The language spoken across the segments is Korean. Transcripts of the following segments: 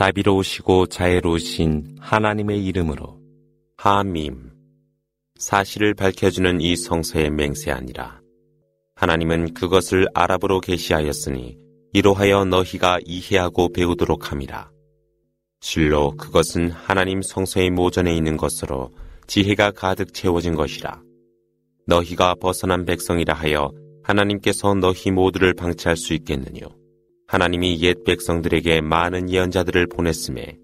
자비로우시고 자애로우신 하나님의 이름으로 하밈 사실을 밝혀주는 이 성서의 맹세아니라 하나님은 그것을 아랍으로 계시하였으니 이로하여 너희가 이해하고 배우도록 함이라 실로 그것은 하나님 성서의 모전에 있는 것으로 지혜가 가득 채워진 것이라 너희가 벗어난 백성이라 하여 하나님께서 너희 모두를 방치할 수 있겠느뇨 하나님이 옛 백성들에게 많은 예언자들을 보냈음에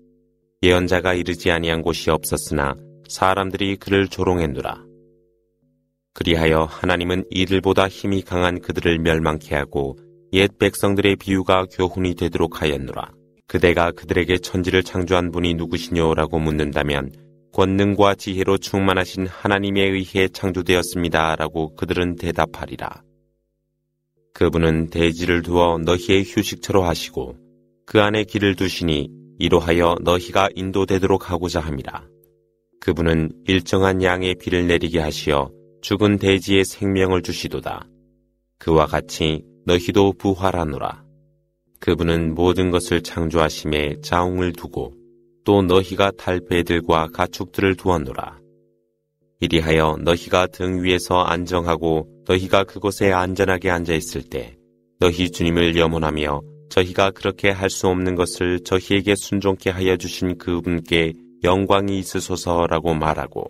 예언자가 이르지 아니한 곳이 없었으나 사람들이 그를 조롱했노라. 그리하여 하나님은 이들보다 힘이 강한 그들을 멸망케 하고 옛 백성들의 비유가 교훈이 되도록 하였노라. 그대가 그들에게 천지를 창조한 분이 누구시뇨라고 묻는다면 권능과 지혜로 충만하신 하나님에 의해 창조되었습니다라고 그들은 대답하리라. 그분은 대지를 두어 너희의 휴식처로 하시고 그 안에 길을 두시니 이로하여 너희가 인도되도록 하고자 합니다. 그분은 일정한 양의 비를 내리게 하시어 죽은 대지에 생명을 주시도다. 그와 같이 너희도 부활하노라. 그분은 모든 것을 창조하심에 자웅을 두고 또 너희가 달배들과 가축들을 두었노라. 이리하여 너희가 등 위에서 안정하고 너희가 그곳에 안전하게 앉아 있을 때 너희 주님을 염원하며 저희가 그렇게 할 수 없는 것을 저희에게 순종케 하여 주신 그분께 영광이 있으소서라고 말하고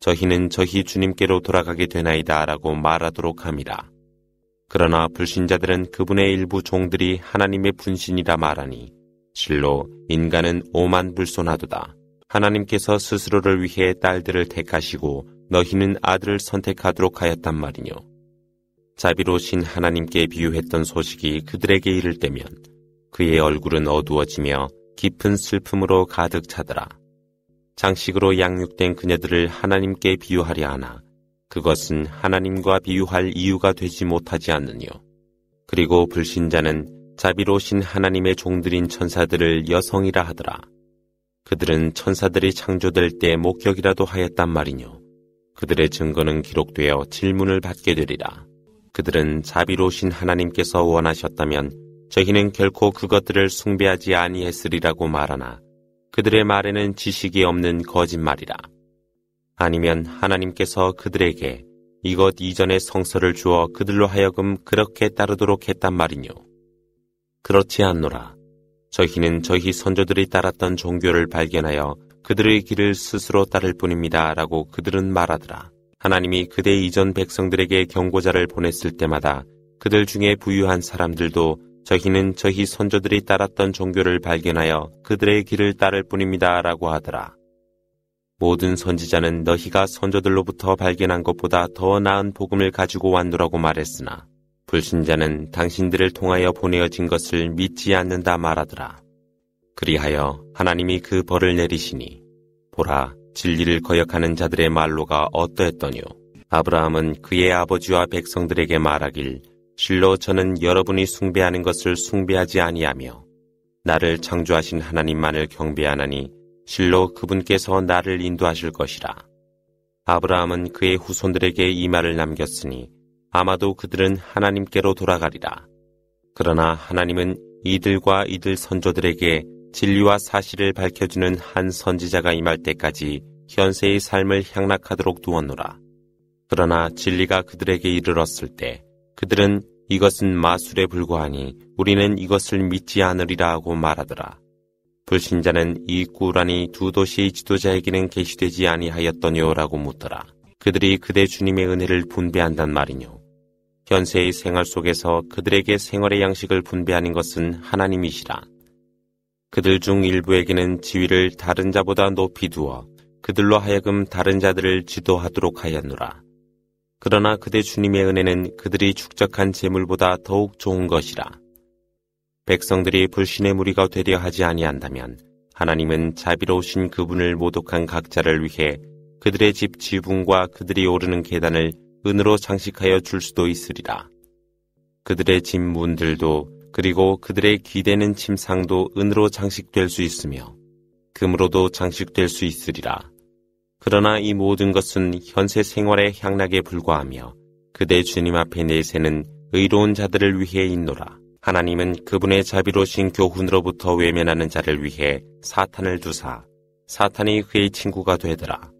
저희는 저희 주님께로 돌아가게 되나이다라고 말하도록 합니다. 그러나 불신자들은 그분의 일부 종들이 하나님의 분신이라 말하니 실로 인간은 오만 불손하도다. 하나님께서 스스로를 위해 딸들을 택하시고 너희는 아들을 선택하도록 하였단 말이뇨. 자비로신 하나님께 비유했던 소식이 그들에게 이를 때면 그의 얼굴은 어두워지며 깊은 슬픔으로 가득 차더라. 장식으로 양육된 그녀들을 하나님께 비유하려 하나 그것은 하나님과 비유할 이유가 되지 못하지 않느뇨. 그리고 불신자는 자비로신 하나님의 종들인 천사들을 여성이라 하더라. 그들은 천사들이 창조될 때 목격이라도 하였단 말이뇨. 그들의 증거는 기록되어 질문을 받게 되리라. 그들은 자비로우신 하나님께서 원하셨다면 저희는 결코 그것들을 숭배하지 아니했으리라고 말하나 그들의 말에는 지식이 없는 거짓말이라. 아니면 하나님께서 그들에게 이것 이전의 성서를 주어 그들로 하여금 그렇게 따르도록 했단 말이뇨. 그렇지 않노라. 저희는 저희 선조들이 따랐던 종교를 발견하여 그들의 길을 스스로 따를 뿐입니다. 라고 그들은 말하더라. 하나님이 그대 이전 백성들에게 경고자를 보냈을 때마다 그들 중에 부유한 사람들도 저희는 저희 선조들이 따랐던 종교를 발견하여 그들의 길을 따를 뿐입니다. 라고 하더라. 모든 선지자는 너희가 선조들로부터 발견한 것보다 더 나은 복음을 가지고 왔노라고 말했으나 불신자는 당신들을 통하여 보내어진 것을 믿지 않는다 말하더라. 그리하여 하나님이 그 벌을 내리시니 보라 진리를 거역하는 자들의 말로가 어떠했더뇨 아브라함은 그의 아버지와 백성들에게 말하길 실로 저는 여러분이 숭배하는 것을 숭배하지 아니하며 나를 창조하신 하나님만을 경배하나니 실로 그분께서 나를 인도하실 것이라. 아브라함은 그의 후손들에게 이 말을 남겼으니 아마도 그들은 하나님께로 돌아가리라. 그러나 하나님은 이들과 이들 선조들에게 진리와 사실을 밝혀주는 한 선지자가 임할 때까지 현세의 삶을 향락하도록 두었노라. 그러나 진리가 그들에게 이르렀을 때 그들은 이것은 마술에 불과하니 우리는 이것을 믿지 않으리라 하고 말하더라. 불신자는 이 꾸란이 두 도시의 지도자에게는 계시되지 아니하였더뇨라고 묻더라. 그들이 그대 주님의 은혜를 분배한단 말이뇨. 현세의 생활 속에서 그들에게 생활의 양식을 분배하는 것은 하나님이시라. 그들 중 일부에게는 지위를 다른 자보다 높이 두어 그들로 하여금 다른 자들을 지도하도록 하였노라. 그러나 그대 주님의 은혜는 그들이 축적한 재물보다 더욱 좋은 것이라. 백성들이 불신의 무리가 되려 하지 아니한다면 하나님은 자비로우신 그분을 모독한 각자를 위해 그들의 집 지붕과 그들이 오르는 계단을 은으로 장식하여 줄 수도 있으리라. 그들의 집 문들도 그리고 그들의 기대는 침상도 은으로 장식될 수 있으며 금으로도 장식될 수 있으리라. 그러나 이 모든 것은 현세 생활의 향락에 불과하며 그대 주님 앞에 내세는 의로운 자들을 위해 있노라. 하나님은 그분의 자비로신 교훈으로부터 외면하는 자를 위해 사탄을 두사 사탄이 그의 친구가 되더라.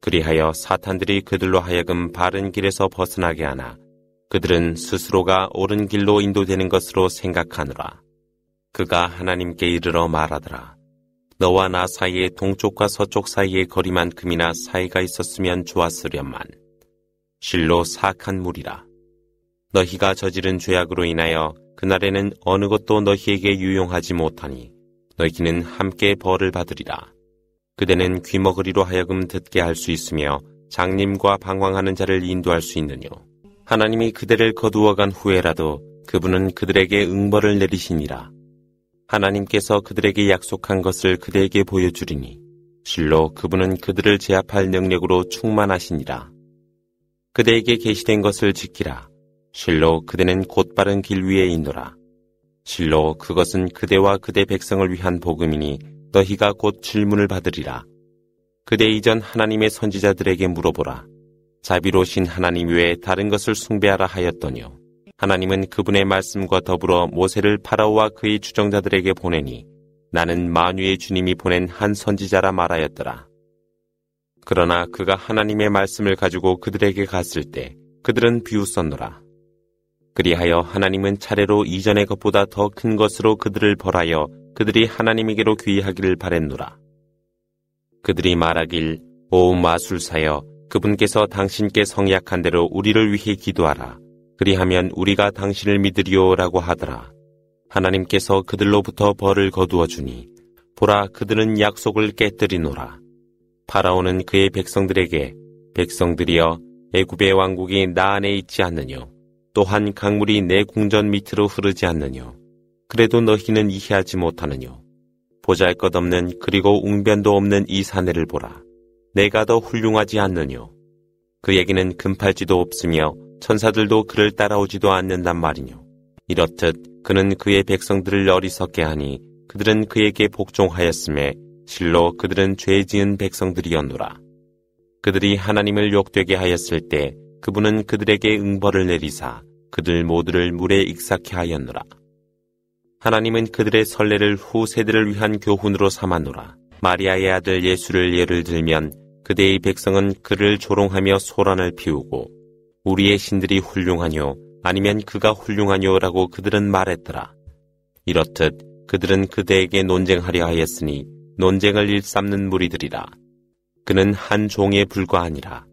그리하여 사탄들이 그들로 하여금 바른 길에서 벗어나게 하나 그들은 스스로가 옳은 길로 인도되는 것으로 생각하느라. 그가 하나님께 이르러 말하더라. 너와 나 사이에 동쪽과 서쪽 사이의 거리만큼이나 사이가 있었으면 좋았으련만. 실로 사악한 물이라. 너희가 저지른 죄악으로 인하여 그날에는 어느 것도 너희에게 유용하지 못하니 너희는 함께 벌을 받으리라. 그대는 귀머거리로 하여금 듣게 할 수 있으며 장님과 방황하는 자를 인도할 수 있느뇨. 하나님이 그들을 거두어 간 후에라도 그분은 그들에게 응벌을 내리시니라. 하나님께서 그들에게 약속한 것을 그대에게 보여주리니 실로 그분은 그들을 제압할 능력으로 충만하시니라. 그대에게 계시된 것을 지키라. 실로 그대는 곧바른 길 위에 있노라. 실로 그것은 그대와 그대 백성을 위한 복음이니 너희가 곧 질문을 받으리라. 그대 이전 하나님의 선지자들에게 물어보라. 자비로신 하나님 외에 다른 것을 숭배하라 하였더니요. 하나님은 그분의 말씀과 더불어 모세를 파라오와 그의 주정자들에게 보내니 나는 만유의 주님이 보낸 한 선지자라 말하였더라. 그러나 그가 하나님의 말씀을 가지고 그들에게 갔을 때 그들은 비웃었노라. 그리하여 하나님은 차례로 이전의 것보다 더 큰 것으로 그들을 벌하여 그들이 하나님에게로 귀의하기를 바랬노라. 그들이 말하길 오 마술사여 그분께서 당신께 성약한 대로 우리를 위해 기도하라. 그리하면 우리가 당신을 믿으리오라고 하더라. 하나님께서 그들로부터 벌을 거두어 주니 보라 그들은 약속을 깨뜨리노라. 파라오는 그의 백성들에게 백성들이여 애굽의 왕국이 나 안에 있지 않느뇨. 또한 강물이 내 궁전 밑으로 흐르지 않느뇨. 그래도 너희는 이해하지 못하느뇨. 보잘것없는 그리고 웅변도 없는 이 사내를 보라. 내가 더 훌륭하지 않느뇨. 그에게는 금팔찌도 없으며 천사들도 그를 따라오지도 않는단 말이뇨. 이렇듯 그는 그의 백성들을 어리석게 하니 그들은 그에게 복종하였음에 실로 그들은 죄 지은 백성들이었노라. 그들이 하나님을 욕되게 하였을 때 그분은 그들에게 응벌을 내리사 그들 모두를 물에 익삭케 하였노라. 하나님은 그들의 선례를 후세들을 위한 교훈으로 삼아노라. 마리아의 아들 예수를 예를 들면 그대의 백성은 그를 조롱하며 소란을 피우고 우리의 신들이 훌륭하뇨 아니면 그가 훌륭하뇨라고 그들은 말했더라. 이렇듯 그들은 그대에게 논쟁하려 하였으니 논쟁을 일삼는 무리들이라. 그는 한 종에 불과하니라.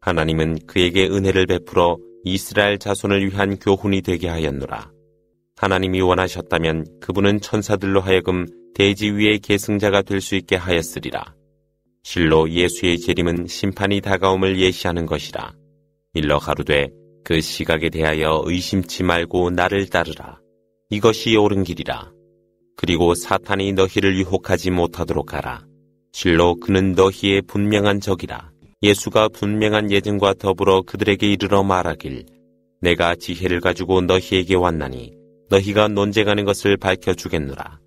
하나님은 그에게 은혜를 베풀어 이스라엘 자손을 위한 교훈이 되게 하였노라. 하나님이 원하셨다면 그분은 천사들로 하여금 대지 위의 계승자가 될 수 있게 하였으리라. 실로 예수의 재림은 심판이 다가옴을 예시하는 것이라. 일러 가로되 그 시각에 대하여 의심치 말고 나를 따르라. 이것이 옳은 길이라. 그리고 사탄이 너희를 유혹하지 못하도록 하라. 실로 그는 너희의 분명한 적이라. 예수가 분명한 예증과 더불어 그들에게 이르러 말하길 내가 지혜를 가지고 너희에게 왔나니 너희가 논쟁하는 것을 밝혀주겠느라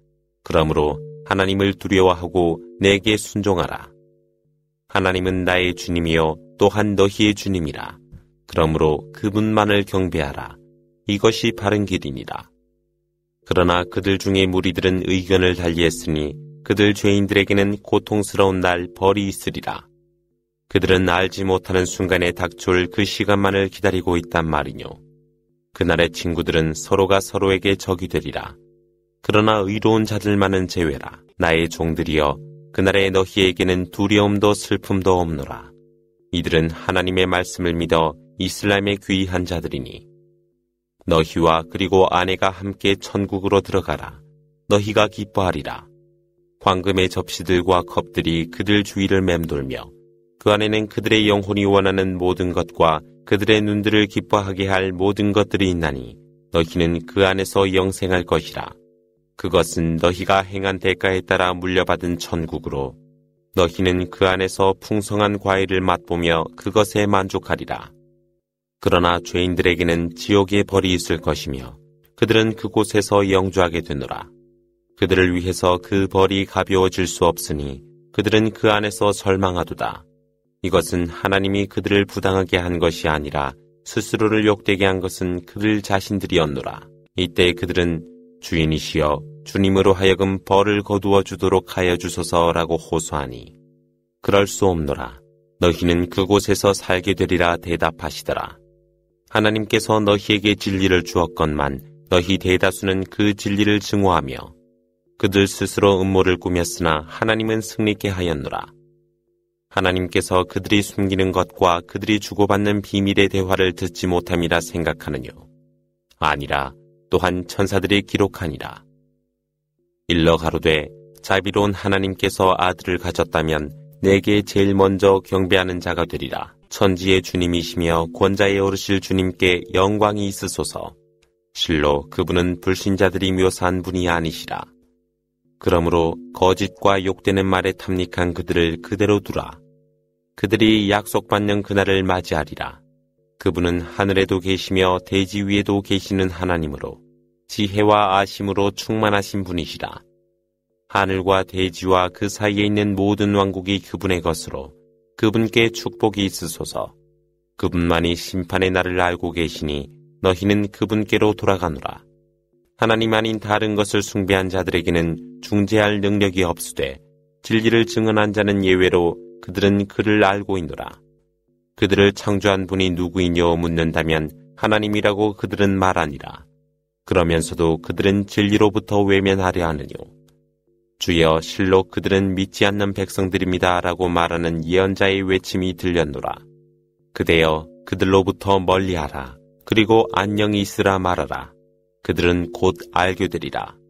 그러므로 하나님을 두려워하고 내게 순종하라. 하나님은 나의 주님이요 또한 너희의 주님이라. 그러므로 그분만을 경배하라. 이것이 바른 길이니라. 그러나 그들 중에 무리들은 의견을 달리했으니 그들 죄인들에게는 고통스러운 날 벌이 있으리라. 그들은 알지 못하는 순간에 닥쳐올 그 시간만을 기다리고 있단 말이뇨. 그날의 친구들은 서로가 서로에게 적이 되리라. 그러나 의로운 자들만은 제외라. 나의 종들이여 그날에 너희에게는 두려움도 슬픔도 없노라. 이들은 하나님의 말씀을 믿어 이슬람에 귀의한 자들이니 너희와 그리고 아내가 함께 천국으로 들어가라. 너희가 기뻐하리라. 황금의 접시들과 컵들이 그들 주위를 맴돌며 그 안에는 그들의 영혼이 원하는 모든 것과 그들의 눈들을 기뻐하게 할 모든 것들이 있나니 너희는 그 안에서 영생할 것이라. 그것은 너희가 행한 대가에 따라 물려받은 천국으로 너희는 그 안에서 풍성한 과일을 맛보며 그것에 만족하리라. 그러나 죄인들에게는 지옥의 벌이 있을 것이며 그들은 그곳에서 영주하게 되노라. 그들을 위해서 그 벌이 가벼워질 수 없으니 그들은 그 안에서 절망하도다. 이것은 하나님이 그들을 부당하게 한 것이 아니라 스스로를 욕되게 한 것은 그들 자신들이었노라. 이때 그들은 주인이시여 주님으로 하여금 벌을 거두어 주도록 하여 주소서라고 호소하니 그럴 수 없노라 너희는 그곳에서 살게 되리라 대답하시더라 하나님께서 너희에게 진리를 주었건만 너희 대다수는 그 진리를 증오하며 그들 스스로 음모를 꾸몄으나 하나님은 승리케 하였노라 하나님께서 그들이 숨기는 것과 그들이 주고받는 비밀의 대화를 듣지 못함이라 생각하느뇨 아니라 또한 천사들이 기록하니라. 일러 가로되 자비로운 하나님께서 아들을 가졌다면 내게 제일 먼저 경배하는 자가 되리라. 천지의 주님이시며 권자의 어르실 주님께 영광이 있으소서. 실로 그분은 불신자들이 묘사한 분이 아니시라. 그러므로 거짓과 욕되는 말에 탐닉한 그들을 그대로 두라. 그들이 약속받는 그날을 맞이하리라. 그분은 하늘에도 계시며 대지 위에도 계시는 하나님으로 지혜와 아심으로 충만하신 분이시라. 하늘과 대지와 그 사이에 있는 모든 왕국이 그분의 것으로 그분께 축복이 있으소서. 그분만이 심판의 날을 알고 계시니 너희는 그분께로 돌아가노라. 하나님 아닌 다른 것을 숭배한 자들에게는 중재할 능력이 없으되 진리를 증언한 자는 예외로 그들은 그를 알고 있노라. 그들을 창조한 분이 누구이뇨 묻는다면 하나님이라고 그들은 말하니라. 그러면서도 그들은 진리로부터 외면하려 하느뇨. 주여 실로 그들은 믿지 않는 백성들입니다. 라고 말하는 예언자의 외침이 들렸노라. 그대여 그들로부터 멀리하라. 그리고 안녕히 있으라 말하라. 그들은 곧 알게 되리라.